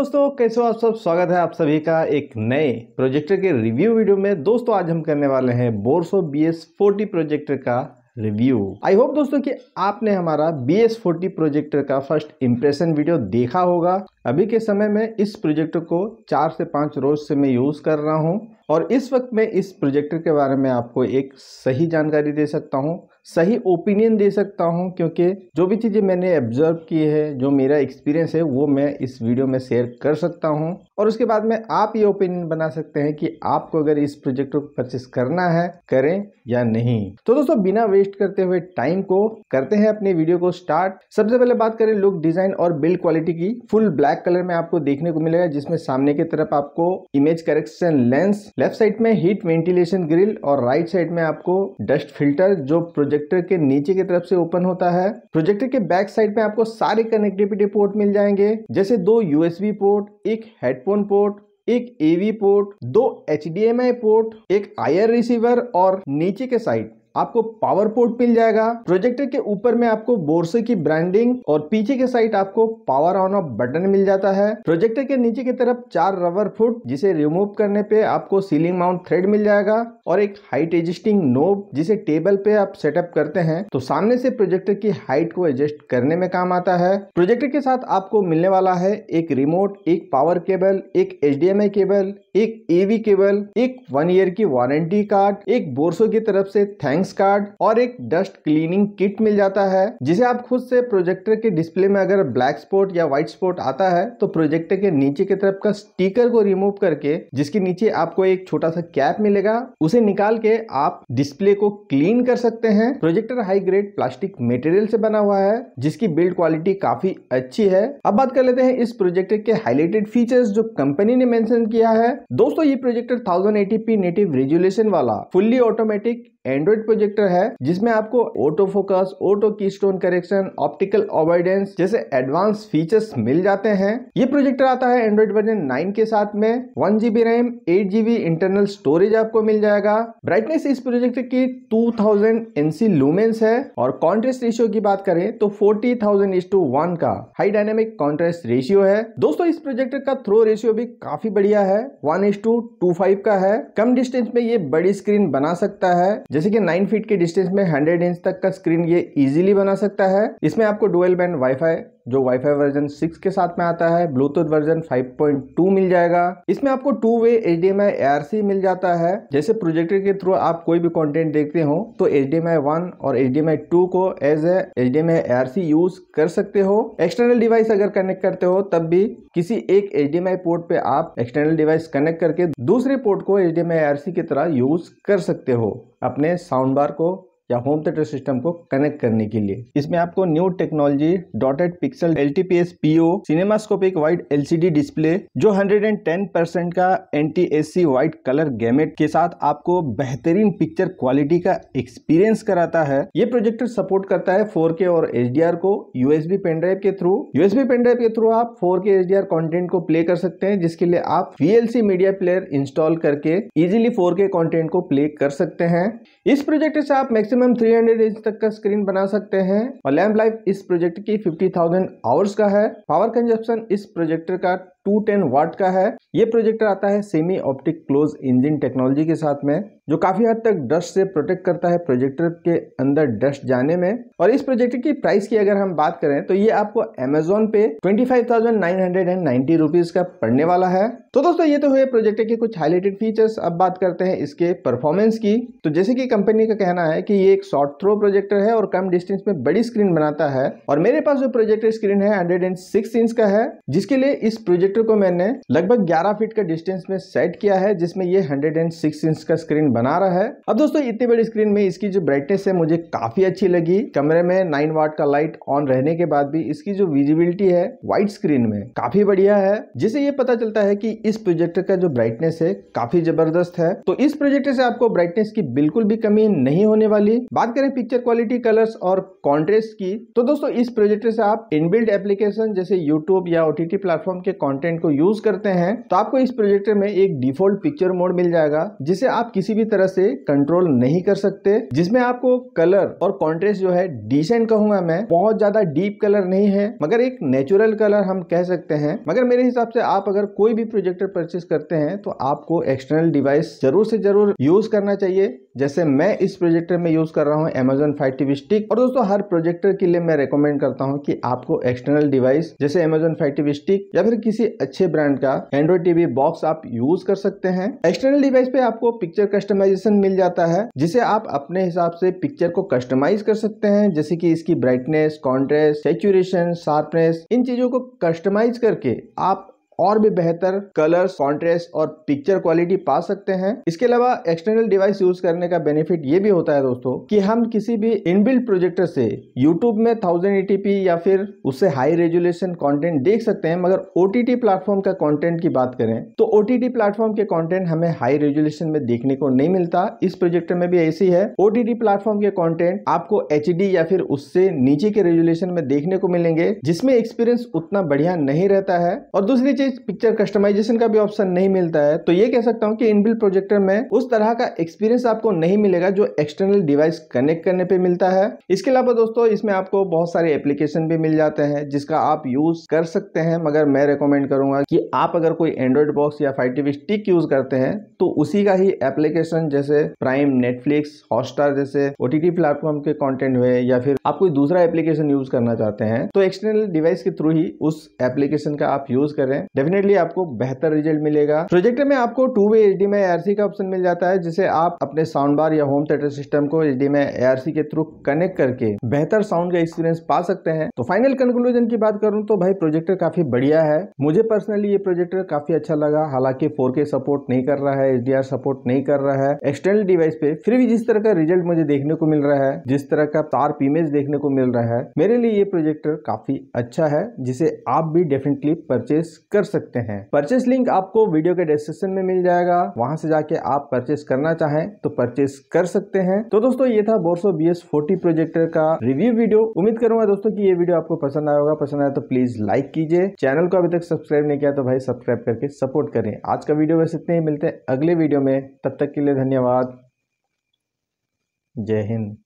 दोस्तों कैसे हो आप सब स्वागत है आप सभी का एक नए प्रोजेक्टर के रिव्यू वीडियो में दोस्तों आज हम करने वाले हैं Borsso B S forty projector का रिव्यू आई होप दोस्तों कि आपने हमारा बी एस फोर्टी प्रोजेक्टर का फर्स्ट इम्प्रेशन वीडियो देखा होगा अभी के समय में इस प्रोजेक्टर को चार से पाँच रोज से मैं यूज़ कर रहा हूँ और इस वक्त मैं इस प्रोजेक्टर के बारे में आपको एक सही जानकारी दे सकता हूँ सही ओपिनियन दे सकता हूँ क्योंकि जो भी चीज़ें मैंने ऑब्जर्व की है जो मेरा एक्सपीरियंस है वो मैं इस वीडियो में शेयर कर सकता हूँ और उसके बाद में आप ये ओपिनियन बना सकते हैं कि आपको अगर इस प्रोजेक्ट को परचेस करना है करें या नहीं तो दोस्तों बिना वेस्ट करते हुए टाइम को करते हैं अपने वीडियो को स्टार्ट सबसे पहले बात करें लुक डिजाइन और बिल्ड क्वालिटी की फुल ब्लैक कलर में आपको देखने को मिलेगा जिसमें सामने की तरफ आपको image correction lens left side में हीट वेंटिलेशन ग्रिल और राइट साइड में आपको डस्ट फिल्टर जो प्रोजेक्टर के नीचे की तरफ से ओपन होता है प्रोजेक्टर के बैक साइड में आपको सारे कनेक्टिविटी पोर्ट मिल जाएंगे जैसे दो यूएसबी पोर्ट एक हेडपोर्ट हेडफोन पोर्ट एक एवी पोर्ट दो एच पोर्ट एक आयर रिसीवर और नीचे के साइड आपको पावर पोर्ट मिल जाएगा प्रोजेक्टर के ऊपर में आपको बोर्से की ब्रांडिंग और पीछे के साइड आपको पावर ऑन ऑफ बटन मिल जाता है प्रोजेक्टर के नीचे की तरफ चार रबर फुट जिसे रिमूव करने पे आपको सीलिंग माउंट थ्रेड मिल जाएगा और एक हाइट एडजस्टिंग नोब जिसे टेबल पे आप सेटअप करते हैं तो सामने से प्रोजेक्टर की हाइट को एडजस्ट करने में काम आता है प्रोजेक्टर के साथ आपको मिलने वाला है एक रिमोट एक पावर केबल एक एच केबल एक एवी e केबल एक वन ईयर की वारंटी कार्ड एक बोर्सो की तरफ से थैंक थैंक्स कार्ड और एक डस्ट क्लीनिंग किट मिल जाता है जिसे आप खुद से प्रोजेक्टर के डिस्प्ले में अगर ब्लैक स्पॉट या व्हाइट स्पॉट आता है तो प्रोजेक्टर के नीचे की तरफ का स्टीकर को रिमूव करके जिसके नीचे आपको एक छोटा सा कैप मिलेगा उसे निकाल के आप डिस्प्ले को क्लीन कर सकते हैं projector high grade plastic material से बना हुआ है जिसकी बिल्ड क्वालिटी काफी अच्छी है अब बात कर लेते हैं इस प्रोजेक्टर के हाईलाइटेड फीचर्स जो कंपनी ने मेंशन किया है दोस्तों ये प्रोजेक्टर 1080p नेटिव रेजुलेशन वाला फुल्ली ऑटोमेटिक एंड्रॉइड प्रोजेक्टर है जिसमें आपको auto focus auto keystone correction optical avoidance जैसे एडवांस फीचर्स मिल जाते हैं ये प्रोजेक्टर आता है एंड्रॉइड वर्जन 9 के साथ में one GB RAM eight GB internal storage आपको मिल जाएगा ब्राइटनेस इस प्रोजेक्टर की 2000 थाउजेंड एनसी लूमेंस है और कॉन्ट्रेस्ट रेशियो की बात करें तो forty thousand is to one का हाई डायनेमिक कॉन्ट्रेस्ट रेशियो है दोस्तों इस प्रोजेक्टर का थ्रो रेशियो भी काफी बढ़िया है one is to two five का है कम डिस्टेंस में ये बड़ी स्क्रीन बना सकता है जैसे कि 9 फीट के डिस्टेंस में 100 इंच तक का स्क्रीन ये इजीली बना सकता है इसमें आपको डुअल बैंड वाईफाई जो वाईफाई वर्जन 6 के साथ में आता है ब्लूटूथ वर्जन 5.2 मिल जाएगा इसमें आपको टू वे एच डी मिल जाता है जैसे प्रोजेक्टर के थ्रू आप कोई भी कंटेंट देखते हो तो एच डी और एच डी को as a H D M use कर सकते हो एक्सटर्नल डिवाइस अगर कनेक्ट करते हो तब भी किसी एक एच पोर्ट पे आप एक्सटर्नल डिवाइस कनेक्ट करके दूसरे पोर्ट को एच डी की तरह यूज कर सकते हो अपने साउंड बार को या होम थिएटर सिस्टम को कनेक्ट करने के लिए इसमें आपको new technology dotted pixel L T P S PO cinemascopic white LCD display जो टेन परसेंट का N T S C white colour gamut के साथ आपको बेहतरीन पिक्चर क्वालिटी का एक्सपीरियंस कराता है ये प्रोजेक्टर सपोर्ट करता है फोर के और एच डी आर को यूएसबी पेनड्राइव के थ्रू यूएसबी पेनड्राइव के थ्रू आप four K H D R content को प्ले कर सकते हैं जिसके लिए आप वीएलसी मीडिया प्लेयर इंस्टॉल करके इजिली फोर के कॉन्टेंट को प्ले कर सकते हैं इस प्रोजेक्टर से आप मैक्सिम मिनिमम 300 इंच तक का स्क्रीन बना सकते हैं और लैम्प लाइफ इस प्रोजेक्ट की 50,000 आवर्स का है पावर कंजप्शन इस प्रोजेक्टर का 210 वाट का है ये प्रोजेक्टर आता है semi optic close engine technology के साथ में जो काफी हद तक डस्ट से प्रोटेक्ट करता है प्रोजेक्टर के अंदर डस्ट जाने में और इस प्रोजेक्टर की प्राइस की अगर हम बात करें तो ये आपको अमेजोन पे ट्वेंटी फाइव का पड़ने वाला है तो दोस्तों ये तो हुए प्रोजेक्टर के कुछ हाईलाइटेड फीचर्स अब बात करते हैं इसके परफॉर्मेंस की तो जैसे कि कंपनी का कहना है कि ये एक शॉर्ट थ्रो प्रोजेक्टर है और कम डिस्टेंस में बड़ी स्क्रीन बनाता है और मेरे पास जो प्रोजेक्टर स्क्रीन है हंड्रेड इंच का है जिसके लिए इस प्रोजेक्ट प्रोजेक्टर को मैंने लगभग 11 फीट का डिस्टेंस में सेट किया है जिसमें ये 106 इंच का स्क्रीन बना रहा है अब दोस्तों इतनी बड़ी स्क्रीन में इसकी जो ब्राइटनेस है मुझे काफी अच्छी लगी कमरे में नाइन वाट का लाइट ऑन रहने के बाद भी इसकी जो विजिबिलिटी है व्हाइट स्क्रीन में काफी बढ़िया है जिसे ये पता चलता है की इस प्रोजेक्टर का जो ब्राइटनेस है काफी जबरदस्त है तो इस प्रोजेक्टर से आपको ब्राइटनेस की बिल्कुल भी कमी नहीं होने वाली बात करें पिक्चर क्वालिटी कलर्स और कॉन्ट्रेस्ट की तो दोस्तों इस प्रोजेक्टर से आप इनबिल्ड एप्लीकेशन जैसे यूट्यूब या ओटीटी प्लेटफॉर्म के कॉन्ट्रेस्ट कंटेंट को यूज करते हैं तो आपको इस प्रोजेक्टर में एक डिफॉल्ट पिक्चर मोड मिल जाएगा जिसे आप किसी भी तरह से कंट्रोल नहीं कर सकते जिसमें आपको कलर और कॉन्ट्रेस्ट जो है डिसेंट कहूंगा मैं बहुत ज्यादा डीप कलर नहीं है मगर एक नेचुरल कलर हम कह सकते हैं मगर मेरे हिसाब से आप अगर कोई भी प्रोजेक्टर परचेस करते हैं तो आपको एक्सटर्नल डिवाइस जरूर से जरूर यूज करना चाहिए जैसे मैं इस प्रोजेक्टर में यूज़ कर रहा हूँ अमेजोन फाइव टीवी स्टिक और दोस्तों हर प्रोजेक्टर के लिए मैं रिकमेंड करता हूँ कि आपको एक्सटर्नल डिवाइस जैसे अमेजोन फाइव टीवी स्टिक या फिर किसी अच्छे ब्रांड का एंड्रॉइड टीवी बॉक्स आप यूज कर सकते हैं एक्सटर्नल डिवाइस पे आपको पिक्चर कस्टमाइजेशन मिल जाता है जिसे आप अपने हिसाब से पिक्चर को कस्टमाइज कर सकते हैं जैसे कि इसकी ब्राइटनेस कॉन्ट्रेस्ट सेचुरेशन शार्पनेस इन चीजों को कस्टमाइज करके आप और भी बेहतर कलर कॉन्ट्रेस्ट और पिक्चर क्वालिटी पा सकते हैं इसके अलावा एक्सटर्नल डिवाइस यूज करने का बेनिफिट ये भी होता है दोस्तों कि हम किसी भी इनबिल्ट प्रोजेक्टर से यूट्यूब में थाउजेंड या फिर उससे हाई रेजुलेशन कॉन्टेंट देख सकते हैं मगर ओ प्लेटफॉर्म का कॉन्टेंट की बात करें तो ओ प्लेटफॉर्म के कॉन्टेंट हमें हाई रेजुलेशन में देखने को नहीं मिलता इस प्रोजेक्टर में भी ऐसी है ओ प्लेटफॉर्म के कॉन्टेंट आपको एच या फिर उससे नीचे के रेजुलेशन में देखने को मिलेंगे जिसमें एक्सपीरियंस उतना बढ़िया नहीं रहता है और दूसरी चीज पिक्चर कस्टमाइजेशन का भी ऑप्शन नहीं मिलता है तो ये कह सकता हूँ कि इनबिल्ट प्रोजेक्टर में उस तरह का एक्सपीरियंस आपको नहीं मिलेगा जो एक्सटर्नल डिवाइस कनेक्ट करने पे मिलता है इसके अलावा दोस्तों इसमें आपको बहुत सारे एप्लीकेशन भी मिल जाते हैं जिसका आप यूज कर सकते हैं मगर मैं रिकमेंड करूंगा कि आप अगर कोई एंड्रॉइड बॉक्स या फाइव टीवी स्टिक यूज करते हैं तो उसी का ही एप्लीकेशन जैसे प्राइम नेटफ्लिक्स हॉटस्टार जैसे ओ प्लेटफॉर्म के कॉन्टेंट हुए या फिर आप कोई दूसरा एप्लीकेशन यूज करना चाहते हैं तो एक्सटर्नल डिवाइस के थ्रू ही उस एप्लीकेशन का आप यूज करें डेफिनेटली आपको बेहतर रिजल्ट मिलेगा प्रोजेक्टर में आपको two way H D ARC का ऑप्शन मिल जाता है जिसे आप अपने साउंड बार या होम थिएटर सिस्टम को एच डी एआरसी के थ्रू कनेक्ट करके बेहतर साउंड का एक्सपीरियंस पा सकते हैं तो फाइनल कंक्लूजन की बात करूँ तो भाई प्रोजेक्टर काफी बढ़िया है मुझे पर्सनली ये प्रोजेक्टर काफी अच्छा लगा हालांकि फोर सपोर्ट नहीं कर रहा है एच सपोर्ट नहीं कर रहा है एक्सटर्नल डिवाइस पे फिर भी जिस तरह का रिजल्ट मुझे देखने को मिल रहा है जिस तरह का तार इमेज देखने को मिल रहा है मेरे लिए ये प्रोजेक्टर काफी अच्छा है जिसे आप भी डेफिनेटली परचेस कर कर सकते हैं परचेस लिंक आपको वीडियो के डिस्क्रिप्शन में मिल जाएगा वहां से जाके आप परचेस करना चाहें तो परचेस कर सकते हैं तो दोस्तों ये था बोर्सो बी एस प्रोजेक्टर का रिव्यू वीडियो उम्मीद करूंगा दोस्तों की ये वीडियो आपको पसंद आया होगा पसंद आया तो प्लीज लाइक कीजिए चैनल को अभी तक सब्सक्राइब नहीं किया तो भाई सब्सक्राइब करके सपोर्ट करें आज का वीडियो बस इतने ही मिलते हैं अगले वीडियो में तब तक के लिए धन्यवाद जय हिंद